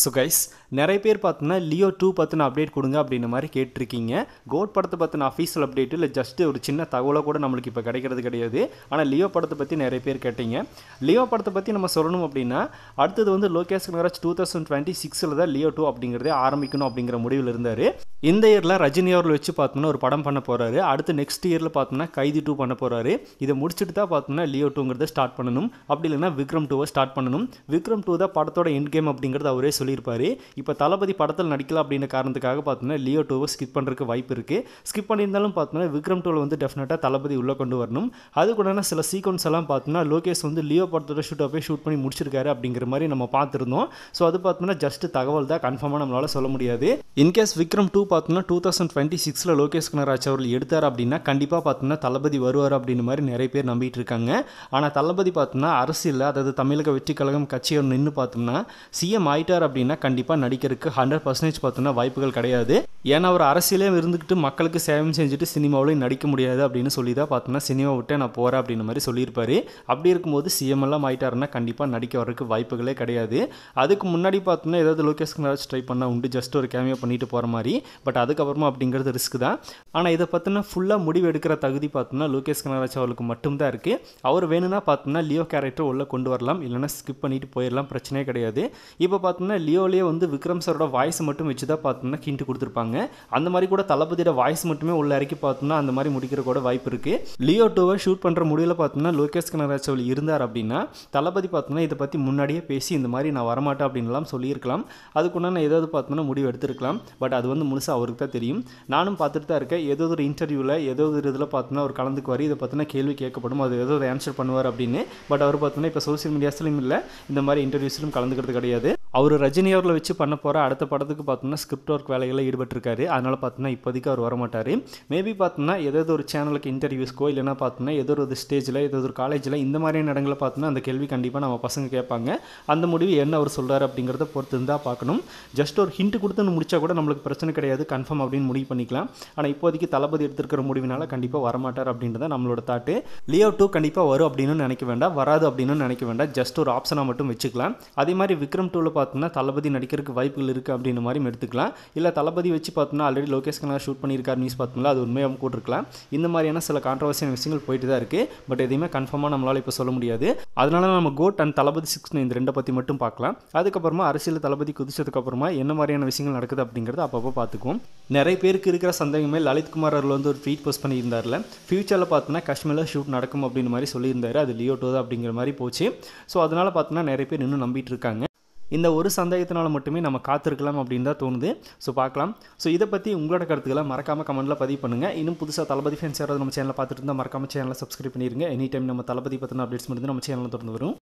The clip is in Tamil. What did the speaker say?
ஸோ கைஸ் நிறைய பேர் பார்த்தோன்னா லியோ டூ பற்றின அப்டேட் கொடுங்க அப்படின்ற மாதிரி கேட்டிருக்கீங்க கோட் படத்தை பற்றின அஃபீஷியல் அப்டேட்டு இல்லை ஜஸ்ட் ஒரு சின்ன தகவலை கூட நம்மளுக்கு இப்போ கிடைக்கிறது கிடையாது ஆனால் லியோ படத்தை பற்றி நிறைய பேர் கேட்டீங்க லியோ படத்தை பற்றி நம்ம சொல்லணும் அப்படின்னா அடுத்தது வந்து Lokesh Kanagaraj two thousand twenty சிக்ஸில் தான் லியோ டூ அப்படிங்கிறதே ஆரம்பிக்கணும் அப்படிங்கிற முடிவில் இருந்தார் இந்த இயரில் ரஜினி அவர்கள் வச்சு பார்த்தோம்னா ஒரு படம் பண்ண போகிறாரு அடுத்து நெக்ஸ்ட் இயரில் பார்த்தோம்னா கைதி டூ பண்ண போகிறாரு இதை முடிச்சுட்டு தான் பார்த்தோம்னா லியோ டூங்கிறத ஸ்டார்ட் பண்ணணும் அப்படி இல்லைன்னா விக்ரம் டூவை ஸ்டார்ட் பண்ணணும் விக்ரம் டூ தான் படத்தோட எண்ட் கேம் அப்படிங்கிறது அவரே சொல்லியிருப்பார் இப்போ தளபதி படத்தில் நடிக்கலாம் அப்படின்ற காரணத்துக்காக பார்த்தோம்னா லியோ டூவை ஸ்கிப் பண்ணுறதுக்கு வாய்ப்பு இருக்குது ஸ்கிப் பண்ணியிருந்தாலும் பார்த்தோம்னா விக்ரம் டூவில் வந்து டெஃபினட்டாக தளபதி உள்ளே கொண்டு வரணும் அது கூட சில சீக்வன்ஸ் எல்லாம் பார்த்தோம்னா லோகேஷ் வந்து லியோ படத்தோட ஷூட் போய் ஷூட் பண்ணி முடிச்சிருக்காரு அப்படிங்கிற மாதிரி நம்ம பார்த்துருந்தோம் ஸோ அது பார்த்தோம்னா ஜஸ்ட் தகவல் தான் கன்ஃபார்மாக நம்மளால் சொல்ல முடியாது இன்கேஸ் விக்ரம் டூ பார்த்தோம்னா டூ தௌசண்ட் டுவெண்ட்டி சிக்ஸில் லோகேஷ் குணராஜ் அவர்கள் எடுத்தார் அப்படின்னா கண்டிப்பாக பார்த்தோம்னா தளபதி வருவார் அப்படின்னு மாதிரி நிறைய பேர் நம்பிட்டு இருக்காங்க ஆனால் தளபதி பார்த்தோம்னா அரசியல் அதாவது தமிழக வெற்றி கழகம் கட்சியை நின்று பார்த்தோம்னா சிஎம் ஆயிட்டார் அப்படின்னா கண்டிப்பாக நடிக்கிறதுக்கு ஹண்ட்ரட் பர்சன்டேஜ் பார்த்தோன்னா வாய்ப்புகள் கிடையாது ஏன்னா அவர் அரசியலே இருந்துக்கிட்டு மக்களுக்கு சேவை செஞ்சுட்டு சினிமாவிலையும் நடிக்க முடியாது அப்படின்னு சொல்லி தான் பார்த்தோம்னா சினிமா விட்டே நான் போகிறேன் அப்படின்னு மாதிரி சொல்லியிருப்பாரு அப்படி இருக்கும்போது சிஎம் எல்லாம் ஆகிட்டாருன்னா கண்டிப்பாக நடிக்க வர்றதுக்கு வாய்ப்புகளே கிடையாது அதுக்கு முன்னாடி பார்த்தோம்னா ஏதாவது லோகேஷ்க்கு ஏதாச்சும் ட்ரை பண்ணால் உண்டு ஜஸ்ட் ஒரு கேமியா பண்ணிட்டு போகிற மாதிரி பட் அதுக்கப்புறமா அப்படிங்கிறது ரிஸ்க் தான் ஆனால் இதை பார்த்தோம்னா ஃபுல்லாக முடிவு எடுக்கிற தகுதி பார்த்தோம்னா லோகேஷ் கனராஜ் அவளுக்கு மட்டும்தான் இருக்குது அவர் வேணும்னா பார்த்தோம்னா லியோ கேரக்டர் உள்ளே கொண்டு வரலாம் இல்லைனா ஸ்கிப் பண்ணிட்டு போயிடலாம் பிரச்சனையே கிடையாது இப்போ பார்த்தோம்னா லியோலேயே வந்து விக்ரம் சாரோட வாய்ஸ் மட்டும் வச்சு தான் பார்த்தோம்னா ஹிண்ட் கொடுத்துருப்பாங்க அந்த மாதிரி கூட தளபதியோட வாய்ஸ் மட்டுமே உள்ள இறக்கி பார்த்தோம்னா அந்த மாதிரி முடிக்கிற கூட வாய்ப்பு இருக்குது லியோ டூவை ஷூட் பண்ணுற முடியல பார்த்தோம்னா லோகேஷ் அவள் இருந்தார் அப்படின்னா தளபதி பார்த்தோம்னா இதை பற்றி முன்னாடியே பேசி இந்த மாதிரி நான் வரமாட்டேன் அப்படின்லாம் சொல்லியிருக்கலாம் நான் ஏதாவது பார்த்தோம்னா முடிவு எடுத்திருக்கலாம் பட் அது வந்து முழுசாக அவருக்கு தான் தெரியும் நானும் பார்த்துட்டு தான் இருக்கேன் ஏதோ ஒரு இன்டர்வியூவில் ஏதோ ஒரு இதில் பார்த்தோம்னா அவர் கலந்துக்குவார் இதை பார்த்தோன்னா கேள்வி கேட்கப்படும் அது ஏதோ ஒரு ஆன்சர் பண்ணுவார் அப்படின்னு பட் அவர் பார்த்தோன்னா இப்போ சோசியல் மீடியாஸ்லையும் இல்லை இந்த மாதிரி இன்டர்வியூஸ்லையும் கலந்துக்கிறது கிடையாது அவர் ரஜினி அவர்களை வச்சு பண்ண போகிற அடுத்த படத்துக்கு பார்த்தோம்னா ஸ்கிரிப்ட் ஒர்க் வேலைகளில் ஈடுபட்டிருக்காரு அதனால் பார்த்தோன்னா இப்போதைக்கு அவர் வரமாட்டார் மேபி பார்த்தோம்னா ஏதாவது ஒரு சேனலுக்கு இன்டர்வியூஸ்க்கோ இல்லைனா பார்த்தோம்னா ஏதோ ஒரு ஸ்டேஜில் ஏதோ ஒரு காலேஜில் இந்த மாதிரியான இடங்களில் பார்த்தோன்னா அந்த கேள்வி கண்டிப்பாக நம்ம பசங்க கேட்பாங்க அந்த முடிவு என்ன அவர் சொல்கிறார் அப்படிங்கிறத பொறுத்து இருந்தால் பார்க்கணும் ஜஸ்ட் ஒரு ஹிண்ட் கொடுத்து முடிச்சா கூட நம்மளுக்கு பிரச்சனை கிடையாது கன்ஃபார்ம் அப்படின்னு முடிவு பண்ணிக்கலாம் ஆனால் இப்போதைக்கு தளபதி எடுத்துருக்கிற முடிவினால் கண்டிப்பாக வரமாட்டார் அப்படின்றத நம்மளோட தாட்டு லியோ டூ கண்டிப்பாக வரும் அப்படின்னு நினைக்க வேண்டாம் வராது அப்படின்னு நினைக்க வேண்டாம் ஜஸ்ட் ஒரு ஆப்ஷனாக மட்டும் வச்சுக்கலாம் அதே மாதிரி விக்ரம் டூவில் பார்த்து பார்த்தோம்னா தளபதி நடிக்கிறதுக்கு வாய்ப்புகள் இருக்குது அப்படின்ற மாதிரியும் எடுத்துக்கலாம் இல்லை தளபதி வச்சு பார்த்தோம்னா ஆல்ரெடி லோகேஷ் கனகா ஷூட் பண்ணியிருக்காரு நியூஸ் பார்த்தோம்னா அது உண்மையாகவும் கூட்டிருக்கலாம் இந்த மாதிரியான சில கான்ட்ரவர்சியான விஷயங்கள் போயிட்டு தான் இருக்குது பட் எதையுமே கன்ஃபார்மாக நம்மளால் இப்போ சொல்ல முடியாது அதனால நம்ம கோட் அண்ட் தளபதி சிக்ஸ் இந்த ரெண்டை பற்றி மட்டும் பார்க்கலாம் அதுக்கப்புறமா அரசியல் தளபதி குதிச்சதுக்கப்புறமா என்ன மாதிரியான விஷயங்கள் நடக்குது அப்படிங்கிறத அப்பப்போ பார்த்துக்குவோம் நிறைய பேருக்கு இருக்கிற சந்தேகமே லலித்குமார் அவர்கள் வந்து ஒரு ட்வீட் போஸ்ட் பண்ணியிருந்தார்ல ஃபியூச்சரில் பார்த்தோன்னா காஷ்மீரில் ஷூட் நடக்கும் அப்படின்னு மாதிரி சொல்லியிருந்தார் அது லியோ டோ அப்படிங்கிற மாதிரி போச்சு ஸோ அதனால் பார்த்தோன்னா நிறைய பேர் இன்னும் நம்பிட்டு இருக்காங்க இந்த ஒரு சந்தேகத்தினால மட்டுமே நம்ம காத்திருக்கலாம் அப்படின்னு தான் தோணுது ஸோ பார்க்கலாம் ஸோ இதை பற்றி உங்களோட கருத்துக்களை மறக்காமல் கமெண்ட்டில் பதிவு பண்ணுங்கள் இன்னும் புதுசாக தளபதி ஃபேன்ஸ் யாராவது நம்ம சேனலில் பார்த்துட்டு இருந்தால் மறக்காமல் சேனலை சப்ஸ்கிரைப் பண்ணிடுங்க எனி டைம் நம்ம தளபதி பற்றின அப்டேட்ஸ் மட்டும் நம்ம சேனலில் தொடர்ந்து வரும்